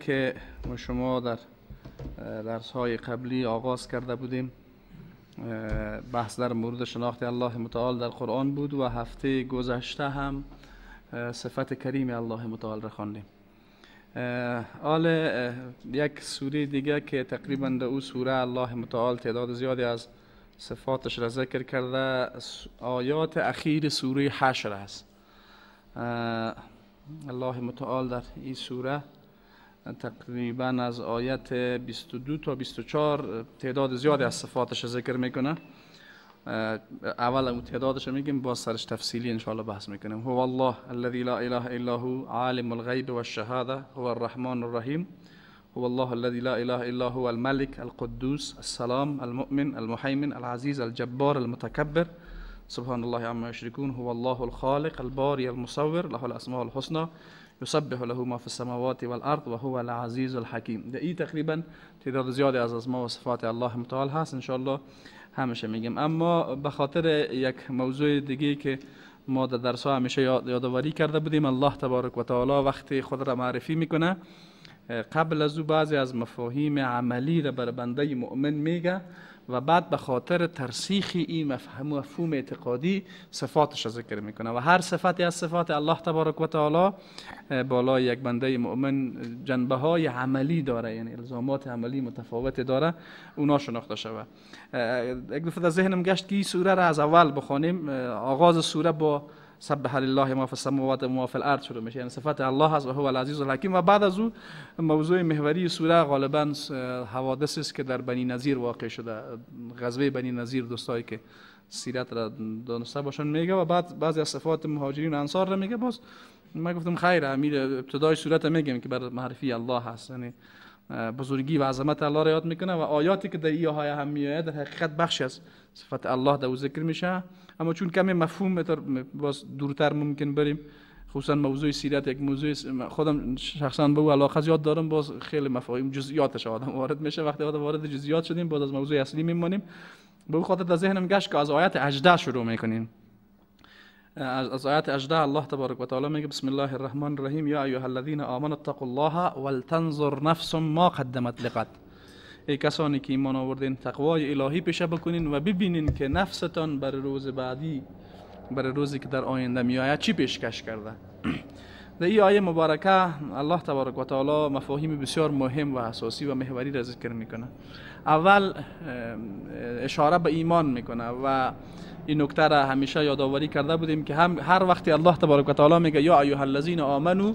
که ما شما در درس های قبلی آغاز کرده بودیم بحث در مورد شناخت الله متعال در قرآن بود و هفته گذشته هم صفت کریم الله متعال را خواندیم حال یک سوره دیگه که تقریبا در او سوره الله متعال تعداد زیادی از صفاتش را ذکر کرده آیات اخیر سوره حشر است الله متعال در این سوره تقریبا از آیت 22 تا 24 تعداد زیادی از صفاتش ذکر میکنه اول اون تعدادش میگیم با سرش تفصیلی انشاءالله بحث میکنیم هو الله الذي لا اله الا هو عالم الغيب والشهاده هو الرحمن الرحیم هو الله الذي لا اله الا هو الملك القدوس السلام المؤمن المهيمن العزيز الجبار المتكبر سبحان الله عما يشركون هو الله الخالق الباري المصور له الاسماء الحسنى یسبح له ما فی السماوات والارض و هو العزیز الحکیم ده ای تقریبا تعداد زیادی از اسما و صفات الله متعال هست الله همیشه میگیم اما به خاطر یک موضوع دیگه که ما در درس ها همیشه یادآوری کرده بودیم الله تبارک و تعالی وقتی خود را معرفی میکنه قبل از او بعضی از مفاهیم عملی را بر بنده مؤمن میگه و بعد به خاطر ترسیخ این مفهوم, مفهوم اعتقادی صفاتش را ذکر میکنه و هر صفتی از صفات الله تبارک و تعالی بالای یک بنده مؤمن جنبه های عملی داره یعنی الزامات عملی متفاوت داره اونا شناخته شود یک دفعه ذهنم گشت که این سوره را از اول بخوانیم آغاز سوره با سبح لله ما في السماوات وما في الارض شروع میشه یعنی صفت الله هست و هو العزیز الحکیم و بعد از او موضوع محوری سوره غالبا حوادث است که در بنی نظیر واقع شده غزوه بنی نظیر دوستایی که سیرت را دانسته باشن میگه و بعد بعضی از صفات مهاجرین انصار را میگه باز من گفتم خیر امیر ابتدای صورت میگم که بر معرفی الله هست یعنی بزرگی و عظمت الله را یاد میکنه و آیاتی که در های هم میآید در حقیقت بخشی است صفت الله در او ذکر میشه اما چون کمی مفهوم باز دورتر ممکن بریم خصوصا موضوع سیرت یک موضوع خودم شخصا به او علاقه زیاد دارم باز خیلی مفاهیم جزئیاتش آدم وارد میشه وقتی آدم وارد جزئیات شدیم باز از موضوع اصلی میمانیم به خاطر در ذهنم گشت که از آیت 18 شروع میکنیم از آیت الله تبارک و تعالی میگه بسم الله الرحمن الرحیم یا ایها الذین آمنوا اتقوا الله ولتنظر نفس ما قدمت لقد ای کسانی که ایمان آوردین تقوای الهی پیشه بکنین و ببینین که نفستان بر روز بعدی بر روزی که در آینده آید چی پیشکش کرده در این آیه مبارکه الله تبارک و تعالی مفاهیم بسیار مهم و اساسی و محوری را ذکر میکنه اول اشاره به ایمان میکنه و این نکته را همیشه یادآوری کرده بودیم که هم هر وقتی الله تبارک و تعالی میگه یا ایها الذین آمنو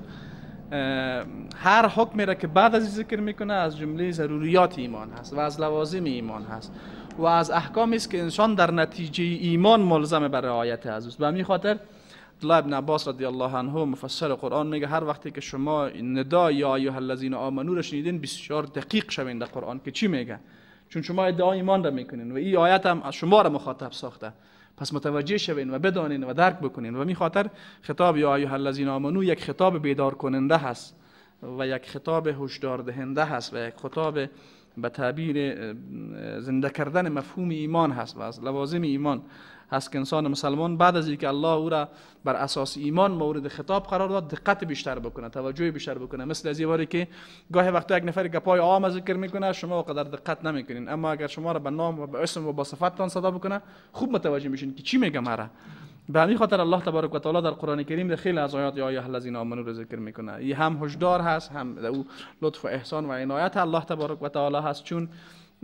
هر حکمی را که بعد از ذکر میکنه از جمله ضروریات ایمان هست و از لوازم ایمان هست و از احکامی است که انسان در نتیجه ایمان ملزم برای رعایت از است به همین خاطر عبدالله ابن عباس رضی الله عنه مفسر قرآن میگه هر وقتی که شما ندا یا ایها الذین آمنو را شنیدین بسیار دقیق شوین در قرآن که چی میگه چون شما ادعای ایمان را میکنین و این آیت از شما را مخاطب ساخته پس متوجه شوین و بدانین و درک بکنین و می خاطر خطاب یا ایها الذین آمنو یک خطاب بیدار کننده هست و یک خطاب هشدار دهنده هست و یک خطاب به تعبیر زنده کردن مفهوم ایمان هست و از لوازم ایمان هست که انسان مسلمان بعد از اینکه الله او را بر اساس ایمان مورد خطاب قرار داد دقت بیشتر بکنه توجه بیشتر بکنه مثل از باری که گاهی وقتی یک نفر گپای عام ذکر میکنه شما قدر دقت نمیکنین اما اگر شما را به نام و به اسم و با صفتتان صدا بکنه خوب متوجه میشین که چی میگه مرا به همین خاطر الله تبارک و تعالی در قرآن کریم خیلی از آیات یا از این آمنو رو ذکر میکنه این هم هشدار هست هم او لطف و احسان و عنایت الله تبارک و تعالی هست چون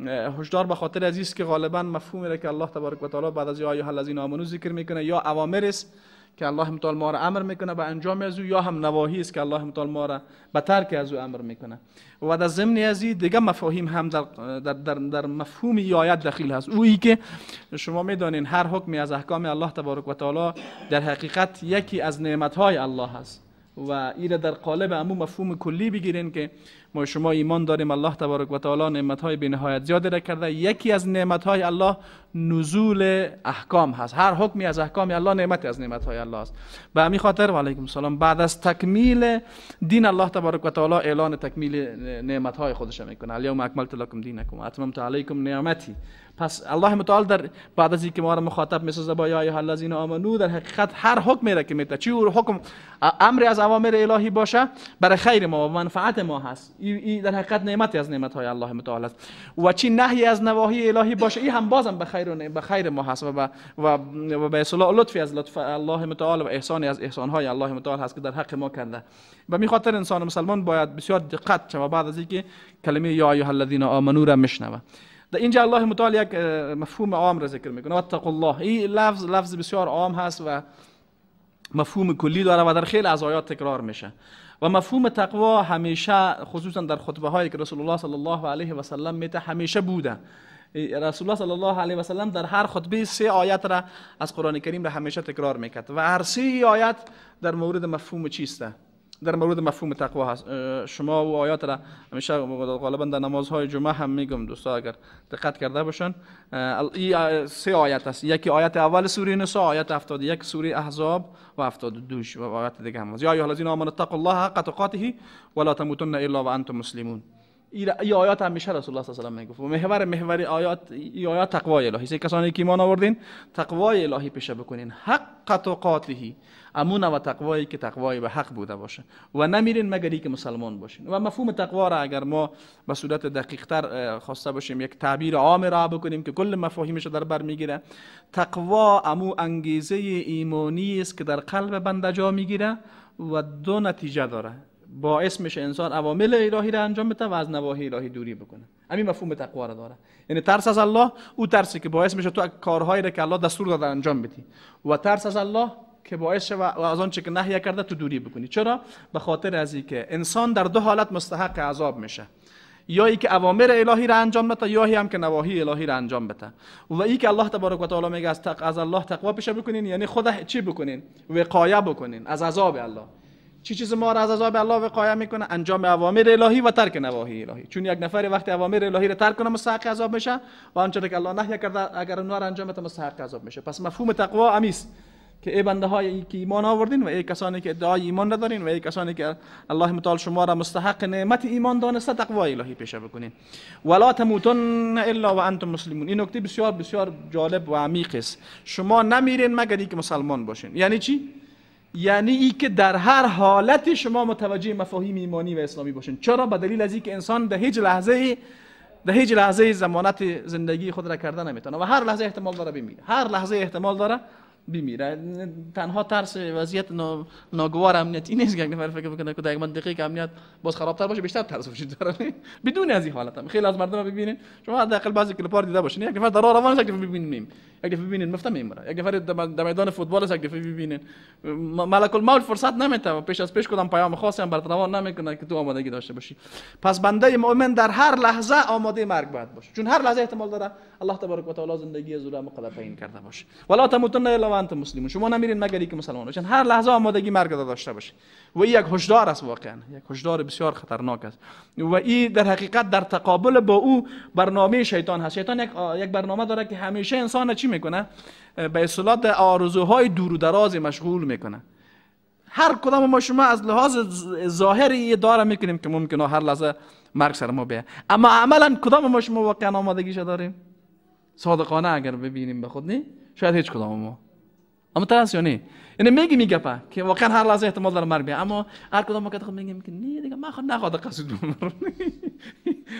هشدار به خاطر از است که غالبا مفهومی را که الله تبارک و تعالی بعد از یا از الذین آمنو ذکر میکنه یا اوامر است که الله تعالی ما را امر میکنه به انجام از او یا هم نواهی است که الله تعالی ما را به ترک از او امر میکنه و در ضمن از دیگه مفاهیم هم در, در, در, در مفهوم آیت دخیل هست او که شما میدانین هر حکمی از احکام الله تبارک و تعالی در حقیقت یکی از نعمت های الله هست و ایره در قالب امو مفهوم کلی بگیرین که ما شما ایمان داریم الله تبارک و تعالی نعمت های بینهایت زیاده را کرده یکی از نعمت های الله نزول احکام هست هر حکمی از احکام الله نعمتی از نعمت های الله است به همین خاطر و علیکم السلام بعد از تکمیل دین الله تبارک و تعالی اعلان تکمیل نعمت های خودش میکنه الیوم اکملت لکم دینکم و اتممت علیکم نعمتی پس الله متعال در بعد از اینکه ما را مخاطب میسازه با یا ایها الذین آمنو در حقیقت هر حکمی را که میته چی حکم امری از اوامر الهی باشه برای خیر ما و منفعت ما هست این در حقیقت نعمتی از نعمت های الله متعال است و چی نهی از نواهی الهی باشه این هم بازم به خیر و به خیر ما هست و به و, و به لطفی از لطف الله متعال و احسانی از احسان های الله متعال هست که در حق ما کرده و می خاطر انسان مسلمان باید بسیار دقت و بعد از اینکه کلمه یا ایها الذین آمنو را میشنوه در اینجا الله متعال یک مفهوم عام را ذکر میکنه واتقوا الله این لفظ لفظ بسیار عام هست و مفهوم کلی داره و در خیلی از آیات تکرار میشه و مفهوم تقوا همیشه خصوصا در خطبه هایی که رسول الله صلی الله علیه و سلم میته همیشه بوده رسول الله صلی الله علیه و سلم در هر خطبه سه آیت را از قرآن کریم را همیشه تکرار میکرد و هر سه آیت در مورد مفهوم چیسته در مورد مفهوم تقوا هست شما و آیات را همیشه غالبا در نمازهای جمعه هم میگم دوستا اگر دقت کرده باشن این سه آیت است یکی آیت اول سوره نساء آیت 71 سوره احزاب و 72 و آیات دیگه هم یا ایها الذین آمنوا اتقوا الله حق تقاته ولا تموتن الا وانتم مسلمون این آیات همیشه رسول الله صلی الله علیه و آله میگفت محور محور آیات ای آیات تقوای الهی سه کسانی که ایمان آوردین تقوای الهی پیشه بکنین حق تقاته امون و تقوایی که تقوای به حق بوده باشه و نمیرین مگر که مسلمان باشین و مفهوم تقوا را اگر ما به صورت دقیق تر خواسته باشیم یک تعبیر عام را بکنیم که کل مفاهیمش در بر میگیره تقوا امو انگیزه ایمانی است که در قلب بنده جا میگیره و دو نتیجه داره باعث میشه انسان عوامل الهی را انجام بده و از نواهی الهی دوری بکنه همین مفهوم تقوا را داره یعنی ترس از الله او ترسی که باعث میشه تو کارهایی را که الله دستور داده انجام بدی و ترس از الله که باعث شه و از آنچه که نهی کرده تو دوری بکنی چرا به خاطر از اینکه انسان در دو حالت مستحق عذاب میشه یا ای که اوامر الهی را انجام بده یا هم که نواهی الهی را انجام بده و ای که الله تبارک و تعالی میگه از, تق... از الله تقوا پیشه بکنین یعنی خود چی بکنین وقایه بکنین از عذاب الله چی چیز ما را از عذاب الله وقایه میکنه انجام اوامر الهی و ترک نواهی الهی چون یک نفر وقتی اوامر الهی را ترک کنه مستحق عذاب میشه و آنچه که الله نهی کرده اگر اونها را انجام بده مستحق عذاب میشه پس مفهوم تقوا امیس که ای بنده های که ایمان آوردین و ای کسانی که ادعای ایمان ندارین و ای کسانی که الله متعال شما را مستحق نعمت ایمان دانسته تقوای الهی پیشه بکنین ولا تموتن الا و انتم مسلمون این نکته بسیار بسیار جالب و عمیق است شما نمیرین مگر اینکه مسلمان باشین یعنی چی یعنی ای که در هر حالت شما متوجه مفاهیم ایمانی و اسلامی باشین چرا به دلیل از که انسان در هیچ لحظه در هیچ لحظه زمانت زندگی خود را کرده نمیتونه و هر لحظه احتمال داره بمیره هر لحظه احتمال داره بمیره تنها ترس وضعیت ناگوار این نیست که فکر بکنه که در یک منطقه که امنیت باز خرابتر باشه بیشتر ترس وجود داره بدون از این حالت خیلی از مردم ببینین شما حداقل بعضی کلیپا دیده باشین یک نفر در روان یک ببینیم یک دفعه ببینین مفته میمره یک نفر در میدان فوتبال یک دفعه ببینین ملک المال فرصت نمیده پیش از پیش کدام پیام خاصی هم برات روان نمیکنه که تو آمادگی داشته باشی پس بنده مؤمن در هر لحظه آماده مرگ باید باشه چون هر لحظه احتمال داره الله تبارک و تعالی زندگی زولا مقدر کرده باشه ولا تموتن الا و مسلمون شما نمیرین مگر اینکه مسلمان باشین هر لحظه آمادگی مرگ داشته باشه و این یک هشدار است واقعا یک هشدار بسیار خطرناک است و این در حقیقت در تقابل با او برنامه شیطان هست شیطان یک برنامه داره که همیشه انسان چی میکنه به اصطلاح آرزوهای دور و دراز مشغول میکنه هر کدام ما شما از لحاظ ظاهری یه داره میکنیم که ممکنه هر لحظه مرگ سر ما بیه اما عملا کدام ما شما واقعا آمادگیش داریم صادقانه اگر ببینیم به خود نی شاید هیچ کدام ما متاسفانه یعنی میگی میگه که واقعا هر لحظه احتمال داره مرگ اما هر کدام مکت خود میگه که نه دیگه ما خود نخواهد قصد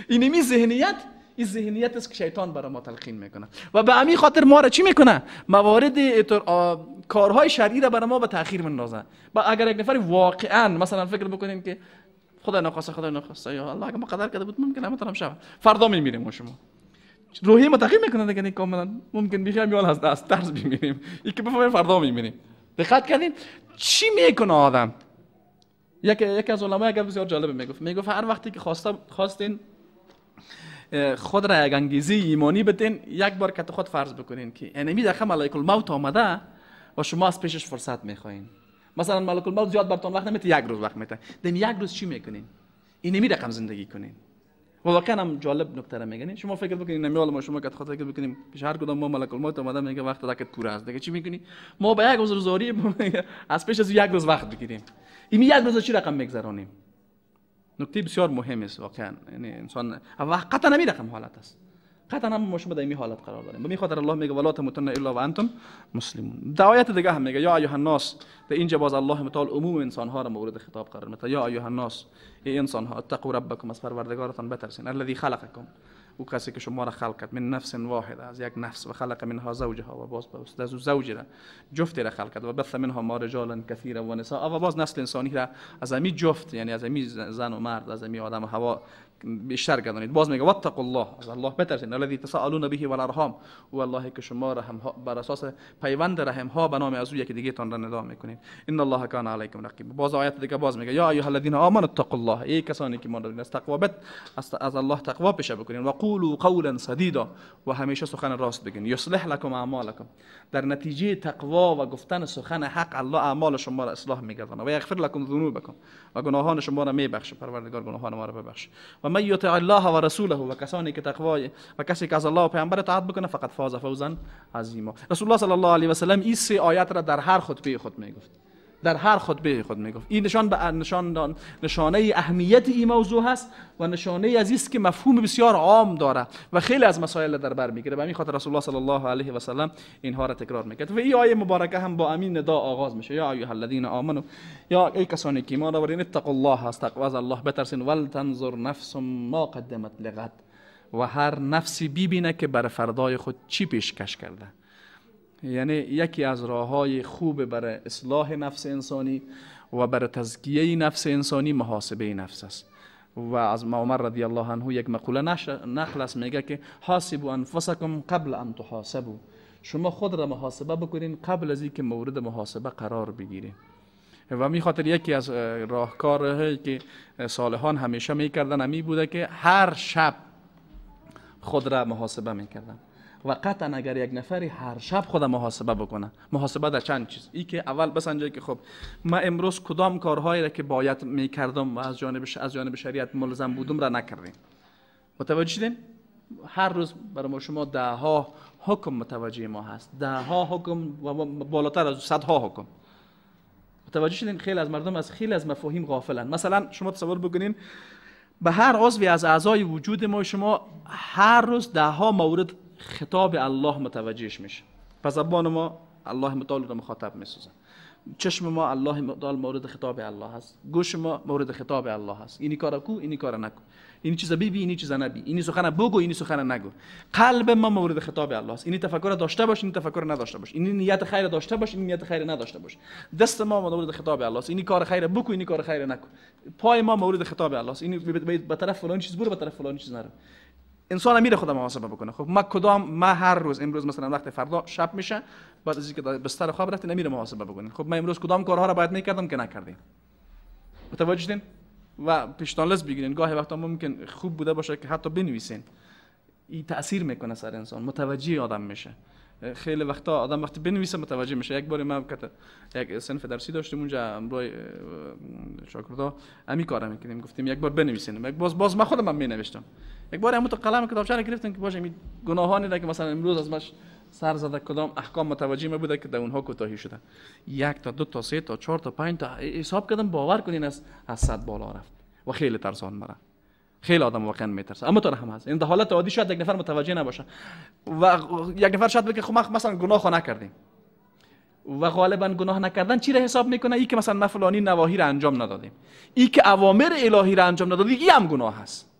این می ذهنیت این ذهنیت است که شیطان برای ما تلقین میکنه و به امی خاطر ما را چی میکنه موارد کارهای شرعی را برای ما به تاخیر میندازه با اگر یک نفر واقعا مثلا فکر بکنیم که خدا نخواسته خدا نخواسته یا الله اگر ما قدر کرده بود ممکنه هم شود فردا میمیریم ما شما روحی ما تغییر میکنه دیگه کاملا ممکن بیخیال میان از دست ترس بمیریم یکی بفهمیم فردا میمیریم دقت کردین چی میکنه آدم یک یکی از علما یک بسیار جالب میگفت میگفت هر وقتی که خواستم خواستین خود را یک انگیزی ایمانی بدین یک بار که خود فرض بکنین که انمی دفعه ملائک الموت آمده و شما از پیشش فرصت میخواین مثلا ملک الموت زیاد برتون وقت نمیت یک روز وقت میده دم یک روز چی میکنین اینمی رقم زندگی کنین و واقعا هم جالب نکته را میگن شما فکر بکنید نمیال ما شما کت خاطر بکنیم پیش هر کدام ما ملک الموت اومده میگه وقت دکت پوره است دیگه چی میکنی ما به یک زاری از پیش از یک روز وقت بگیریم این یک روز چی رقم میگذرانیم نکته بسیار مهم است واقعا یعنی انسان نمی رقم حالت است قطعا هم ما شما در این حالت قرار داریم به خاطر الله میگه ولا تموتن الا و انتم مسلمون دعایت آیت دیگه هم میگه یا ایها الناس در اینجا باز الله متعال عموم انسان ها را مورد خطاب قرار میده یا ایها الناس ای انسان ها اتقوا ربکم از پروردگارتان بترسین الذی خلقکم او کسی که شما را خلق کرد من نفس واحده از یک نفس و خلق منها زوجها و باز باز از زوج را جفت را خلق کرد و بث منها ما رجالا کثیرا و نساء و باز نسل انسانی را از امی جفت یعنی از امی زن و مرد از امی آدم و هوا بیشتر گردانید باز میگه واتق الله از الله بترسین الذی تسالون به و الارحام و الله که شما رحم ها بر اساس پیوند رحم ها به نام از او یکی دیگه تان را ندا میکنید ان الله کان علیکم رقیب باز آیت دیگه باز میگه یا ایها الذین آمنوا اتقوا الله ای کسانی که ایمان از تقوا بت از الله تقوا پیشه بکنید و قولوا قولا سدیدا و همیشه سخن راست بگین یصلح لکم اعمالکم در نتیجه تقوا و گفتن سخن حق الله اعمال شما را اصلاح میگردانه و یغفر لکم ذنوبکم و گناهان شما را میبخشه پروردگار گناهان ما را ببخشه و من یطع الله و رسوله و کسانی که تقوای و کسی که از الله و پیامبر اطاعت بکنه فقط فاز فوزا عظیما رسول الله صلی الله علیه و سلم این سه آیت را در هر خطبه خود میگفت در هر به خود میگفت این نشان به نشان نشانه اهمیت این موضوع هست و نشانه ای از است که مفهوم بسیار عام داره و خیلی از مسائل در بر میگیره به همین خاطر رسول الله صلی الله علیه و سلم اینها را تکرار میکرد و این آیه مبارکه هم با امین ندا آغاز میشه یا ایها الذین آمنو یا ای کسانی که ایمان آورین اتقوا الله است تقوا الله بترسین تنظر نفس ما قدمت لغت و هر نفسی ببینه که بر فردای خود چی پیشکش کرده یعنی یکی از راه های خوب برای اصلاح نفس انسانی و برای تزکیه نفس انسانی محاسبه نفس است و از معمر رضی الله عنه یک مقوله نقل است میگه که حاسبو انفسکم قبل ان تحاسبو شما خود را محاسبه بکنین قبل از اینکه مورد محاسبه قرار بگیره و می خاطر یکی از راهکارهایی که صالحان همیشه میکردن همی بوده که هر شب خود را محاسبه میکردن و قطعا اگر یک نفری هر شب خود محاسبه بکنه محاسبه در چند چیز ای که اول بسنجه که خب ما امروز کدام کارهایی را که باید میکردم و از جانب از جانب شریعت ملزم بودم را نکردیم متوجه شدین هر روز برای ما شما ده ها حکم متوجه ما هست ده ها حکم و بالاتر از صد ها حکم متوجه شدین خیلی از مردم از خیلی از مفاهیم غافلند. مثلا شما تصور بکنین به هر عضوی از اعضای وجود ما شما هر روز ده ها مورد خطاب الله متوجهش میشه پس زبان ما الله متعال رو مخاطب میسوزه چشم ما الله متعال مورد خطاب الله هست گوش ما مورد خطاب الله هست اینی کار کو اینی کار نکو این چیزا بی اینی چیزا نبی اینی سخن بگو اینی سخن نگو قلب ما مورد خطاب الله هست اینی تفکر داشته باش اینی تفکر نداشته باش اینی نیت خیر داشته باش اینی نیت خیر نداشته باش دست ما مورد خطاب الله هست اینی کار خیر بکو اینی کار خیر نکو پای ما مورد خطاب الله هست اینی به طرف فلان چیز برو به طرف فلان چیز نرو انسان میره خودم محاسبه بکنه خب ما کدام ما هر روز امروز مثلا وقت فردا شب میشه بعد از اینکه بستر خواب رفتین نمیره محاسبه بکنه خب ما امروز کدام کارها را باید میکردم که نکردیم متوجه شدین و پیشتان لز بگیرین گاهی وقتا ممکن خوب بوده باشه که حتی بنویسین این تاثیر میکنه سر انسان متوجه آدم میشه خیلی وقتا آدم وقتی بنویسه متوجه میشه یک بار من کت یک سنف درسی داشتیم اونجا امروی شاگردا امی کارا میکردیم گفتیم یک بار بنویسین یک باز باز من خودم هم می نوشتم یک بار همون قلم کتابچه گرفتن که باشه می گناهانی که مثلا امروز از مش سر زده کدام احکام متوجه می بوده که در اونها کوتاهی شده یک تا دو تا سه تا چهار تا پنج تا حساب کردم باور کنین از از صد بالا رفت و خیلی ترسان مرا خیلی آدم واقعا میترسه اما تو هم هست این حالت عادی شاید یک نفر متوجه نباشه و یک نفر شاید بگه خب مثلا گناه نکردیم و غالبا گناه نکردن چی را حساب میکنه ای که مثلا ما فلانی نواهی را انجام ندادیم ای که اوامر الهی را انجام ندادیم هم گناه هست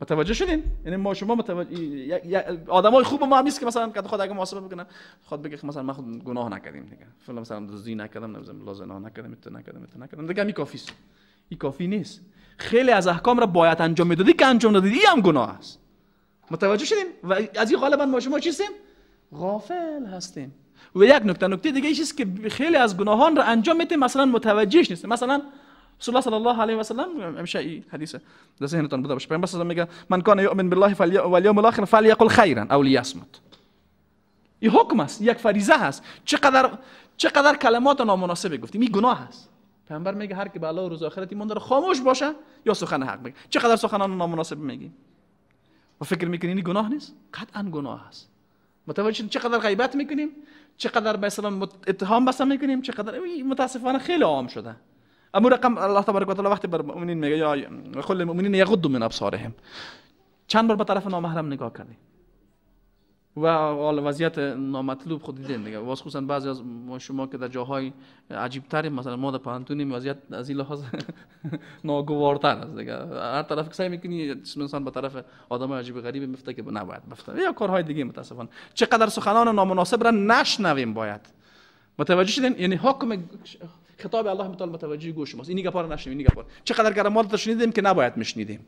متوجه شدین یعنی ما شما متوجه آدمای خوب ما هم نیست که مثلا که خود اگه محاسبه بکنه خود بگه مثلا ما خود گناه نکردیم دیگه فعلا مثلا دزدی نکردم نمیدونم لا نکردم تو نکردم تو نکردم دیگه می کافی این کافی نیست خیلی از احکام را باید انجام میدادی که انجام ندادید، این هم گناه است متوجه شدین؟ و از این غالبا ما شما چیستیم غافل هستیم و یک نکته نکته دیگه چیست که خیلی از گناهان را انجام میدیم مثلا متوجهش نیست مثلا Rasulullah الله alaihi wasallam امشي ايه حديثه ده در ذهنتون بوده بس پیامبر من كان یؤمن بالله واليوم الاخر فليقل خيرا او ليصمت این حکم است یک فریضه هست چقدر چقدر کلمات نامناسب گفتیم این گناه هست پیامبر میگه هر که به الله و روز آخرت ایمان داره خاموش باشه یا سخن حق بگه چقدر سخنان نامناسب میگی و فکر میکنین این گناه نیست قطعا گناه هست متوجه چقدر غیبت میکنیم چقدر به اسلام اتهام بسن میکنیم چقدر متاسفانه خیلی عام شده اما رقم الله تبارک و تعالی وقتی بر مؤمنین میگه یا خل مؤمنین یغضوا من ابصارهم چند بار به طرف نامحرم نگاه کردی و حال وضعیت نامطلوب خود دیدین دیگه واسه خصوصا بعضی از ما شما که در جاهای عجیب تری مثلا ما در پانتونیم وضعیت از این لحاظ ناگوارتر است دیگه هر طرف که سعی میکنی انسان به طرف آدم عجیب غریب میفته که نباید بفته یا کارهای دیگه متاسفانه چقدر سخنان نامناسب را نشنویم باید متوجه شدین یعنی حکم کتاب الله متعال متوجه گوش ماست اینی گپاره نشیم اینی گپاره چقدر کلمات را شنیدیم که نباید میشنیدیم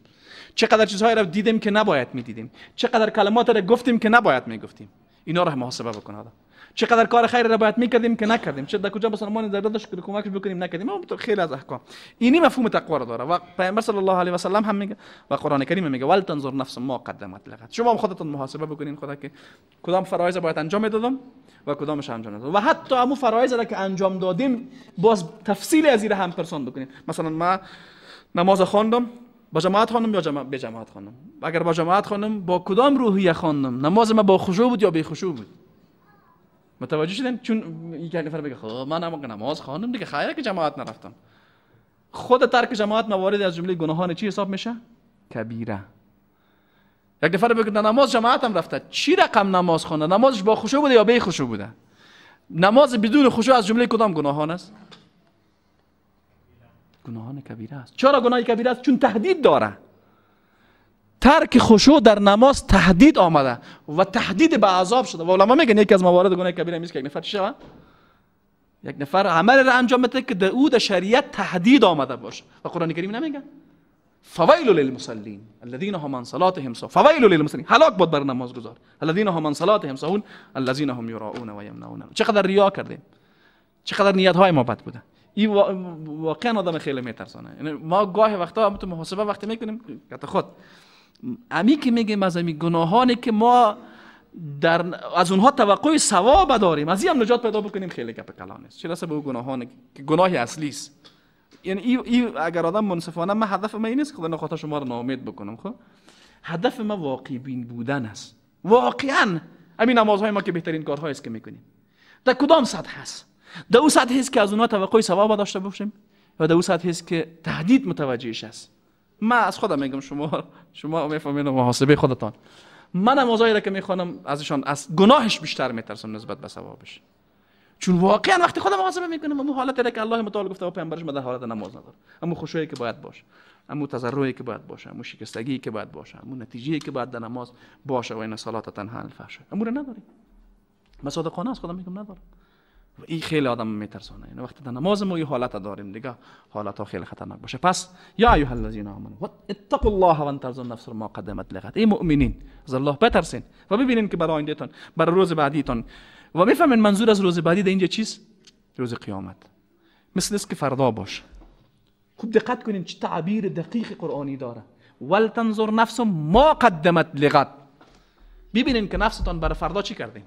چقدر چیزهایی را دیدیم که نباید میدیدیم چقدر کلمات را گفتیم که نباید میگفتیم اینا را محاسبه بکن حالا چقدر کار خیر را باید میکردیم که نکردیم چه در کجا ما در دادش که کمکش بکنیم نکردیم ما خیلی از احکام اینی مفهوم تقوا را داره و پیامبر صلی الله علیه و سلم هم میگه و قرآن کریم میگه ول تنظر نفس ما قدمت لغت شما خودتون محاسبه بکنین خدا که کدام فرایض باید انجام دادم و کدامش انجام نداد و حتی امو فرایض را که انجام دادیم باز تفصیل از این هم پرسان بکنیم مثلا ما نماز خواندم با جماعت خواندم یا جماعت به جماعت خواندم اگر با جماعت خواندم با کدام روحیه خواندم نماز ما با خشوع بود یا بی خشوع بود متوجه شدن چون یک نفر بگه خب من هم نماز خواندم دیگه خیره که جماعت نرفتم خود ترک جماعت موارد از جمله گناهان چی حساب میشه کبیره یک نفر بگه نماز جماعت هم رفته چی رقم نماز خونه نمازش با خشوع بوده یا بی خشوع بوده نماز بدون خشوع از جمله کدام گناهان است گناهان کبیره است چرا گناه کبیره است چون تهدید داره ترک خشوع در نماز تهدید آمده و تهدید به عذاب شده و علما میگن یکی از موارد گناه کبیره میشه که یک نفر شوه یک نفر عمل را انجام بده که در او در شریعت تهدید آمده باشه و قرآن کریم نمیگه فویل للمصلین الذین هم عن صلاتهم ساهون فویل للمصلین هلاک بود بر گذار الذين هم عن صلاتهم ساهون الذين هم یراؤون و چقدر ریا کرده؟ چقدر نیت های ما بد بودن این واقعا آدم خیلی میترسانه یعنی ما گاه وقتا هم تو محاسبه وقتی میکنیم کت خود امی که میگیم از امی گناهانی که ما در از اونها توقع ثواب داریم از این هم نجات پیدا بکنیم خیلی گپ کلان است چه رسه به گناهانی که گناه اصلی است یعنی ای, اگر آدم منصفانه من هدف من این نیست که خدا شما رو ناامید بکنم خب هدف ما واقع بین بودن است واقعا همین نمازهای ما که بهترین کارهایی است که میکنیم در کدام سطح هست در او سطح هست که از اونها توقع ثواب داشته باشیم و در او سطح هست که تهدید متوجهش است من از خودم میگم شما شما میفهمین محاسبه خودتان من نمازهایی را که میخوانم ازشان از گناهش بیشتر میترسم نسبت به ثوابش چون واقعا وقتی خودم محاسبه میکنم اما حالت را که الله متعال گفته و پیامبرش در حالت نماز نداره اما خوشویی که باید باشه اما تضرعی که باید باشه اما شکستگی که باید باشه اما نتیجه که باید در نماز باشه و این صلات تنها الفحش امور نداره مصادقانه از خدا میگم نداره و این خیلی آدم میترسونه یعنی وقتی در نماز ما این حالت داریم دیگه حالت ها خیلی خطرناک باشه پس یا ایها الذین امنوا اتقوا الله وان انتظروا نفس ما قدمت لغت. ای مؤمنین از الله بترسین و ببینین که برای آیندهتون برای روز بعدیتان و میفهمین منظور از روز بعدی در اینجا چیست روز قیامت مثل است که فردا باشه خوب دقت کنین چه تعبیر دقیق قرآنی داره ولتنظر نفس ما قدمت لغت ببینین که نفستان برای فردا چی کردین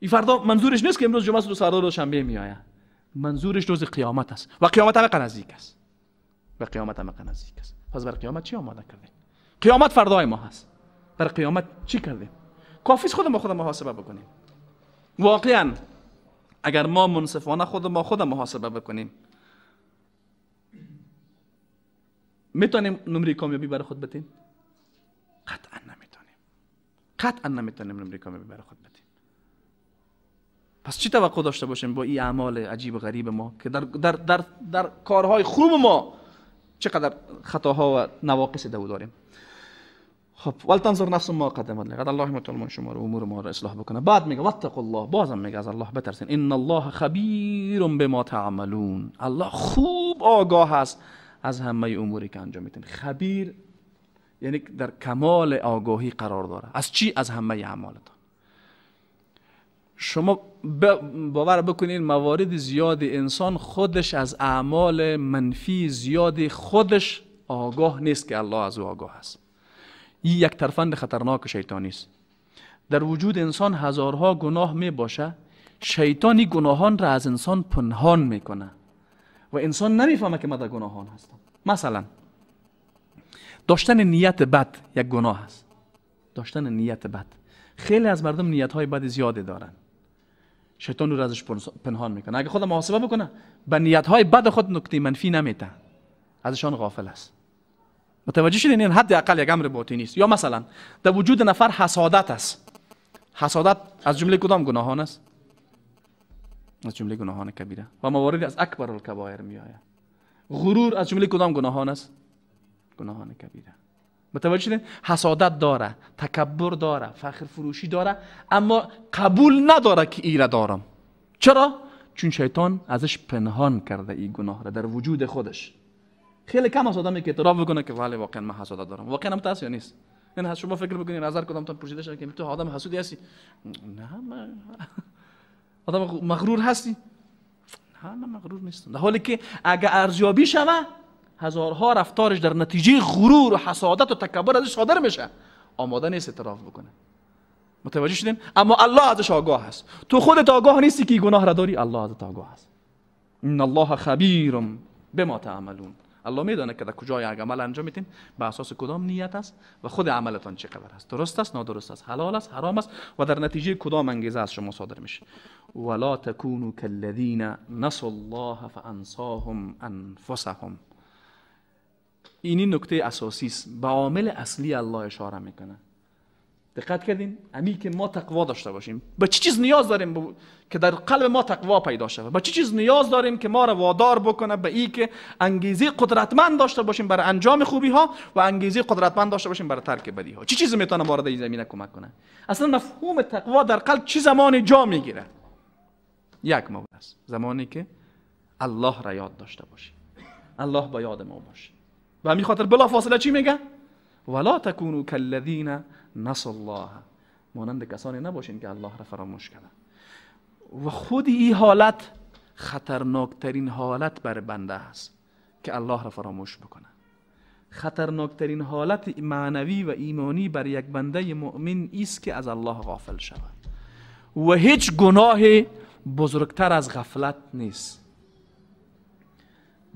این فردا منظورش نیست که امروز جمعه و فردا روز شنبه میآید منظورش روز قیامت است و قیامت هم نزدیک است و قیامت هم نزدیک است پس بر قیامت چی آماده کردین قیامت فردای ما هست بر قیامت چی کردیم کافیس خودم با خودم محاسبه بکنیم واقعا اگر ما منصفانه خود ما خود محاسبه بکنیم میتونیم نمره کامیابی برای خود بتیم؟ قطعا نمیتونیم قطعا نمیتونیم نمره کامیابی برای خود بتیم پس چی توقع داشته باشیم با این اعمال عجیب و غریب ما که در, در, در, در کارهای خوب ما چقدر خطاها و نواقص دو داریم خب ولتنظر نفس ما قدمت لغد الله متعال شما امور ما رو اصلاح بکنه بعد میگه الله بازم میگه از الله بترسین ان الله خبیر به ما تعملون الله خوب آگاه است از همه اموری که انجام میدین خبیر یعنی در کمال آگاهی قرار داره از چی از همه اعمالتان شما باور بکنین موارد زیادی انسان خودش از اعمال منفی زیادی خودش آگاه نیست که الله از او آگاه است این یک ترفند خطرناک و شیطانی است در وجود انسان هزارها گناه می باشه شیطانی گناهان را از انسان پنهان میکنه و انسان نمیفهمه که من در گناهان هستم مثلا داشتن نیت بد یک گناه است داشتن نیت بد خیلی از مردم نیت های بد زیاده دارن شیطان رو ازش پنهان میکنه اگه خودم محاسبه بکنه به نیت های بد خود نکته منفی نمیته ازشان غافل است متوجه شدین این حد اقل یک امر باطنی است یا مثلا در وجود نفر حسادت است حسادت از جمله کدام گناهان است از جمله گناهان کبیره و موارد از اکبر الکبایر می آید غرور از جمله کدام گناهان است گناهان کبیره متوجه شدین حسادت داره تکبر داره فخر فروشی داره اما قبول نداره که ایره دارم چرا چون شیطان ازش پنهان کرده این گناه را در وجود خودش خیلی کم از آدمی که اعتراف بکنه که ولی واقعا من حسادت دارم واقعا هم تاس نیست یعنی این هست شما فکر بکنید نظر کدام تا پوشیده شده که تو آدم حسودی هستی نه من آدم مغرور هستی نه من مغرور نیستم در حالی که اگر ارزیابی شوه هزارها رفتارش در نتیجه غرور و حسادت و تکبر ازش صادر میشه آماده نیست اعتراف بکنه متوجه شدین اما الله ازش آگاه هست تو خودت آگاه نیستی که گناه را داری الله ازت آگاه هست. ان الله خبیر بما تعملون الله میدانه که در کجای عمل انجام میدین به اساس کدام نیت است و خود عملتان چقدر است درست است نادرست است حلال است حرام است و در نتیجه کدام انگیزه از شما صادر میشه ولا تکونوا کالذین نسوا الله فانساهم انفسهم این نکته اساسی است به عامل اصلی الله اشاره میکنه دقت کردین امی که ما تقوا داشته باشیم به چی چیز نیاز داریم ب... که در قلب ما تقوا پیدا شود به چی چیز نیاز داریم که ما را وادار بکنه به ای که انگیزه قدرتمند داشته باشیم برای انجام خوبی ها و انگیزه قدرتمند داشته باشیم برای ترک بدی ها چی چیز میتونه وارد این زمینه کمک کنه اصلا مفهوم تقوا در قلب چه زمانی جا میگیره یک مورد است زمانی که الله را یاد داشته باشیم الله با یاد ما باشه و می خاطر بلا فاصله چی میگه ولا تکونوا کالذین نص الله مانند کسانی نباشین که الله را فراموش کردن و خود این حالت خطرناکترین حالت بر بنده است که الله را فراموش بکنه خطرناکترین حالت معنوی و ایمانی بر یک بنده مؤمن است که از الله غافل شود و هیچ گناه بزرگتر از غفلت نیست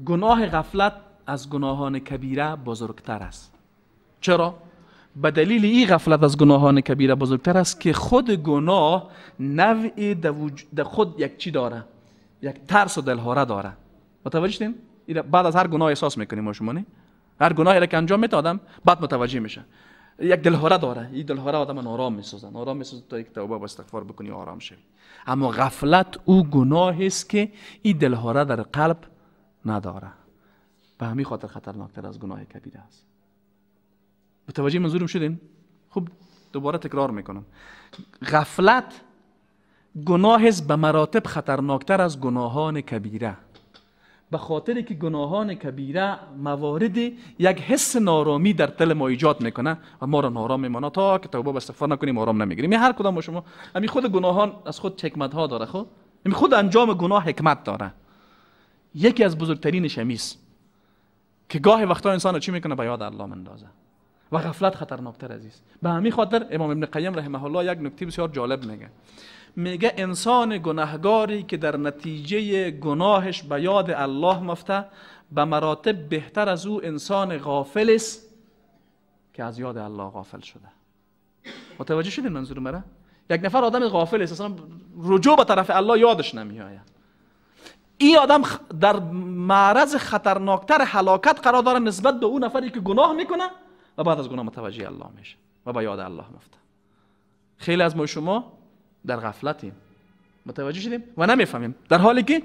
گناه غفلت از گناهان کبیره بزرگتر است چرا؟ به دلیل این غفلت از گناهان کبیره بزرگتر است که خود گناه نوعی در خود یک چی داره یک ترس و دلهاره داره متوجه شدین بعد از هر گناه احساس میکنیم ما شما نه هر گناهی را که انجام میدادم بعد متوجه میشه یک دلهاره داره این دلهاره آدم آرام میسازن آرام میسازه تا یک توبه و استغفار بکنی آرام شوی اما غفلت او گناه است که این دلهاره در قلب نداره به همین خاطر خطرناکتر از گناه کبیره است متوجه منظورم شدین خب دوباره تکرار میکنم غفلت گناه است به مراتب خطرناکتر از گناهان کبیره به خاطر که گناهان کبیره موارد یک حس نارامی در دل ما ایجاد میکنه و ما را نارام میمانه تا که توبه و استغفار نکنیم آرام نمیگیریم هر کدام شما همین خود گناهان از خود حکمت ها داره خب خود انجام گناه حکمت داره یکی از بزرگترین شمیس که گاه وقتا انسان چی میکنه به یاد الله مندازه و غفلت خطرناکتر عزیز به همین خاطر امام ابن قیم رحمه الله یک نکته بسیار جالب میگه میگه انسان گناهگاری که در نتیجه گناهش به یاد الله مفته به مراتب بهتر از او انسان غافل است که از یاد الله غافل شده متوجه شدین منظور مرا یک نفر آدم غافل است اصلا رجوع به طرف الله یادش نمیآید این آدم در معرض خطرناکتر حلاکت قرار داره نسبت به اون نفری که گناه میکنه و بعد از گناه متوجه الله میشه و به یاد الله میفته خیلی از ما شما در غفلتیم متوجه شدیم و نمیفهمیم در حالی که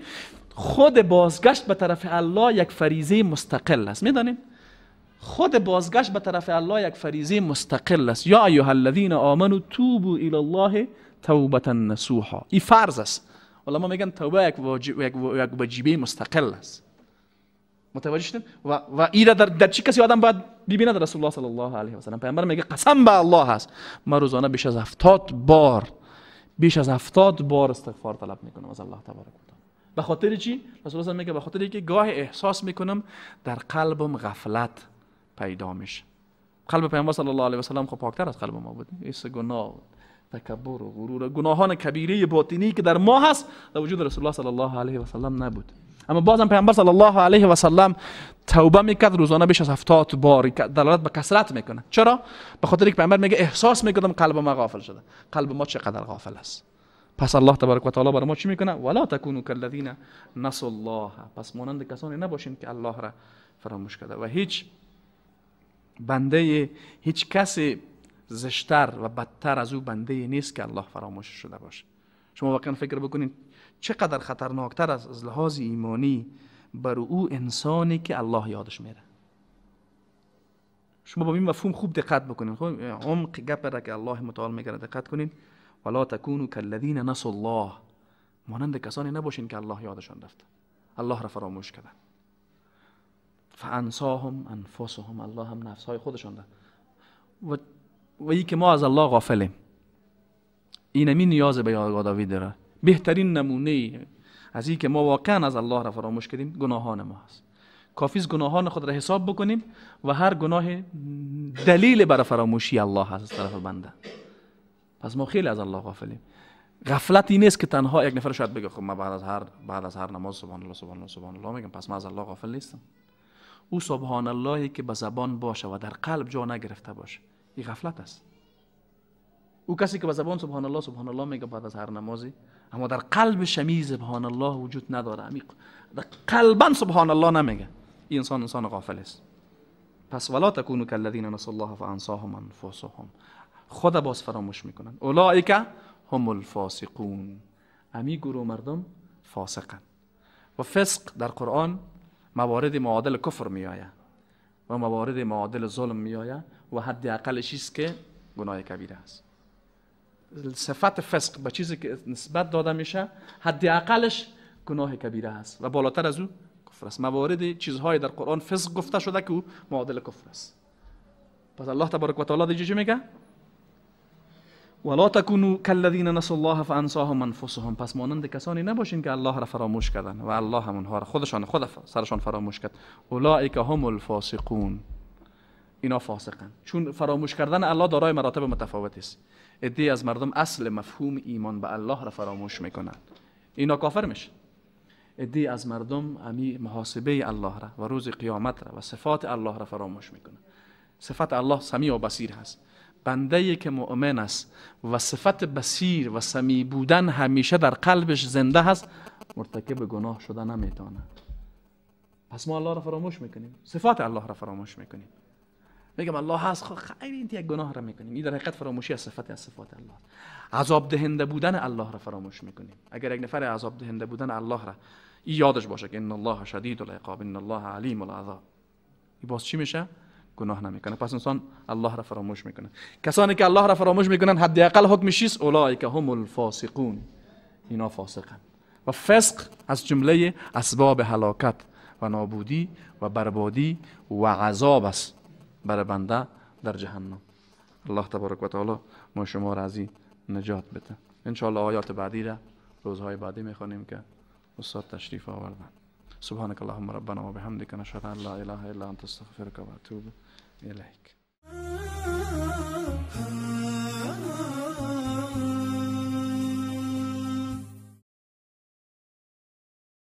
خود بازگشت به طرف الله یک فریزه مستقل است میدانیم خود بازگشت به طرف الله یک فریزه مستقل است یا ایها الذین آمنوا توبوا الی الله توبتا نصوحا این فرض است علما میگن توبه یک واجب یک وجیبه مستقل است متوجه شدین و و ای در, در چی کسی آدم باید ببینه در رسول الله صلی الله علیه و سلم پیامبر میگه قسم به الله هست من روزانه بیش از 70 بار بیش از 70 بار استغفار طلب میکنم از الله تبارک و تعالی به خاطر چی رسول الله میگه به خاطر اینکه گاه احساس میکنم در قلبم غفلت پیدا میشه قلب پیامبر صلی الله علیه و سلم خب پاکتر از قلب ما بود ایس گناه تکبر و غرور گناهان کبیره باطنی که در ما هست در وجود رسول الله صلی الله علیه و سلم نبود اما بازم پیامبر صلی الله علیه و سلم توبه میکرد روزانه بیش از 70 بار دلالت به کثرت میکنه چرا به خاطر اینکه پیامبر میگه احساس میکردم قلب ما غافل شده قلب ما چقدر غافل است پس الله تبارک و تعالی برای ما چی میکنه ولا تکونوا کالذین نسوا الله پس مانند کسانی نباشین که الله را فراموش کرده و هیچ بنده هیچ کسی زشتر و بدتر از او بنده نیست که الله فراموش شده باشه شما واقعا فکر بکنید چقدر خطرناکتر است از لحاظ ایمانی بر او انسانی که الله یادش میره شما با این مفهوم خوب دقت بکنید خب عمق گپ را که الله متعال میگه دقت کنین ولا تکونوا کالذین نسوا الله مانند کسانی نباشین که الله یادشان رفته الله را فراموش کردن فانساهم انفسهم الله هم نفس های خودشان ده و, و که ما از الله غافلیم این نیاز به یادآوری داره بهترین نمونه از این که ما واقعا از الله را فراموش کردیم گناهان ما هست کافی گناهان خود را حساب بکنیم و هر گناه دلیل برای فراموشی الله هست از طرف بنده پس ما خیلی از الله غافلیم غفلت این نیست که تنها یک نفر شاید بگه خب من بعد از هر بعد از هر نماز سبحان الله سبحان الله سبحان الله میگم پس من از الله غافل نیستم او سبحان اللهی که به زبان باشه و در قلب جا نگرفته باشه این غفلت است او کسی که به زبان سبحان الله سبحان الله میگه بعد از هر نمازی اما در قلب شمی سبحان الله وجود نداره عمیق در قلبا سبحان الله نمیگه این انسان انسان غافل است پس ولا تکونو کالذین نسوا الله فانساهم انفسهم خود باز فراموش میکنن اولئک هم الفاسقون امی گروه مردم فاسقن و فسق در قرآن موارد معادل کفر می و موارد معادل ظلم می و حد اقلش است که گناه کبیره است صفت فسق به چیزی که نسبت داده میشه حداقلش گناه کبیره است و بالاتر از او کفر است موارد چیزهای در قرآن فسق گفته شده که او معادل کفر است پس الله تبارک و تعالی دیگه میگه ولا تکونوا کالذین نسوا الله فانساهم انفسهم پس مانند کسانی نباشین که الله را فراموش کردن و الله هم اونها را خودشان خود سرشان فراموش کرد اولئک هم الفاسقون اینا فاسقن چون فراموش کردن الله دارای مراتب متفاوتی است ادی از مردم اصل مفهوم ایمان به الله را فراموش میکنند اینا کافر میشه عده از مردم امی محاسبه الله را و روز قیامت را و صفات الله را فراموش میکنند صفت الله سمیع و بصیر هست بنده ای که مؤمن است و صفت بصیر و سمی بودن همیشه در قلبش زنده هست مرتکب گناه شده نمیتونه پس ما الله را فراموش میکنیم صفات الله را فراموش میکنیم میگم الله هست خب خیلی این یک گناه را میکنیم این در حقیقت فراموشی از صفت از صفات الله عذاب دهنده بودن الله را فراموش میکنیم اگر یک نفر عذاب دهنده بودن الله را ای یادش باشه که ان الله شدید العقاب ان الله علیم العذاب این باز چی میشه گناه نمیکنه پس انسان الله را فراموش میکنه کسانی که الله را فراموش میکنن حداقل حکم شیس که هم الفاسقون اینا فاسقن و فسق از جمله اسباب هلاکت و نابودی و بربادی و عذاب است بر بنده در جهنم الله تبارک و تعالی ما شما را از نجات بده ان آیات بعدی را روزهای بعدی میخوانیم که استاد تشریف آوردن سبحانك اللهم ربنا وبحمدك نشهد ان لا اله الا انت استغفرك واتوب اليك